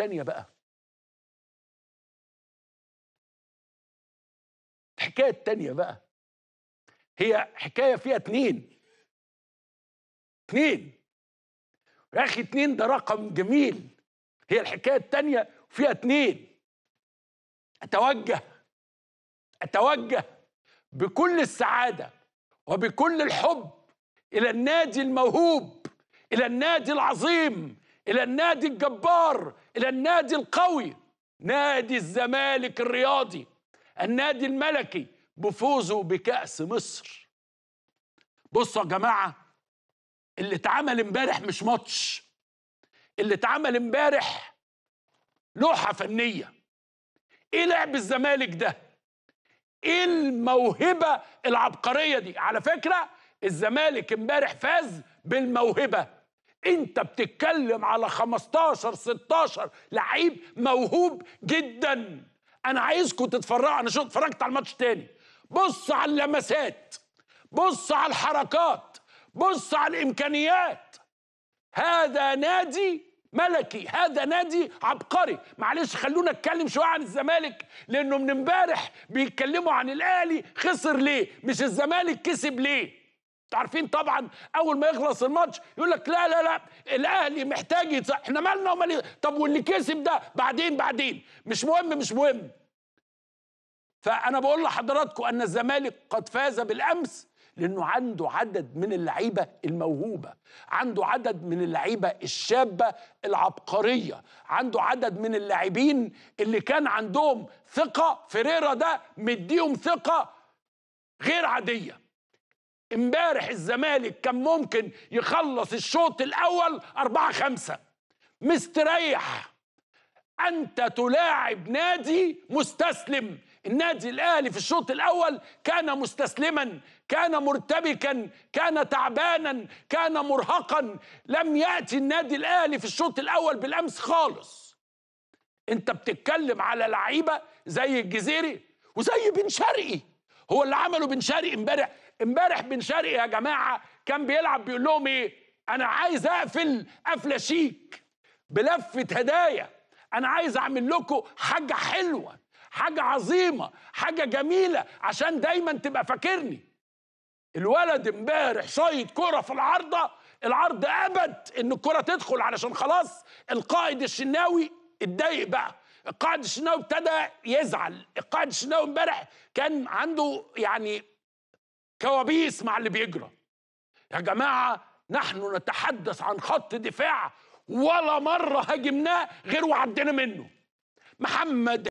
التانية بقى الحكاية التانية بقى هي حكاية فيها اتنين اتنين يا أخي اتنين ده رقم جميل هي الحكاية التانية فيها اتنين أتوجه أتوجه بكل السعادة وبكل الحب إلى النادي الموهوب إلى النادي العظيم إلى النادي الجبار إلى النادي القوي نادي الزمالك الرياضي النادي الملكي بفوزه بكأس مصر بصوا يا جماعة اللي اتعمل امبارح مش ماتش اللي اتعمل امبارح لوحة فنية ايه لعب الزمالك ده ايه الموهبة العبقرية دي على فكرة الزمالك امبارح فاز بالموهبة انت بتتكلم على 15 16 لعيب موهوب جدا انا عايزكم تتفرجوا انا شفت اتفرجت على الماتش تاني بص على اللمسات بص على الحركات بص على الامكانيات هذا نادي ملكي هذا نادي عبقري معلش خلونا نتكلم شويه عن الزمالك لانه من امبارح بيتكلموا عن الاهلي خسر ليه مش الزمالك كسب ليه عارفين طبعا اول ما يخلص الماتش يقول لك لا لا لا الاهلي محتاج يتص... احنا مالنا ومال طب واللي كسب ده بعدين بعدين مش مهم مش مهم فانا بقول لحضراتكم ان الزمالك قد فاز بالامس لانه عنده عدد من اللعيبه الموهوبه عنده عدد من اللعيبه الشابه العبقريه عنده عدد من اللاعبين اللي كان عندهم ثقه فيريرا ده مديهم ثقه غير عاديه امبارح الزمالك كان ممكن يخلص الشوط الاول 4 5 مستريح انت تلاعب نادي مستسلم النادي الاهلي في الشوط الاول كان مستسلما كان مرتبكا كان تعبانا كان مرهقا لم ياتي النادي الاهلي في الشوط الاول بالامس خالص انت بتتكلم على لعيبه زي الجزيري وزي بن شرقي هو اللي عمله بن شرقي امبارح امبارح بن شرقي يا جماعه كان بيلعب بيقول لهم ايه انا عايز اقفل قفله شيك بلفه هدايا انا عايز اعمل لكم حاجه حلوه حاجه عظيمه حاجه جميله عشان دايما تبقى فاكرني الولد امبارح صيد كره في العارضه العرض ابد ان الكره تدخل علشان خلاص القائد الشناوي اتضايق بقى قائد الشناوي ابتدى يزعل قائد الشناوي امبارح كان عنده يعني كوابيس مع اللي بيجرى يا جماعه نحن نتحدث عن خط دفاع ولا مره هاجمناه غير وعدينا منه محمد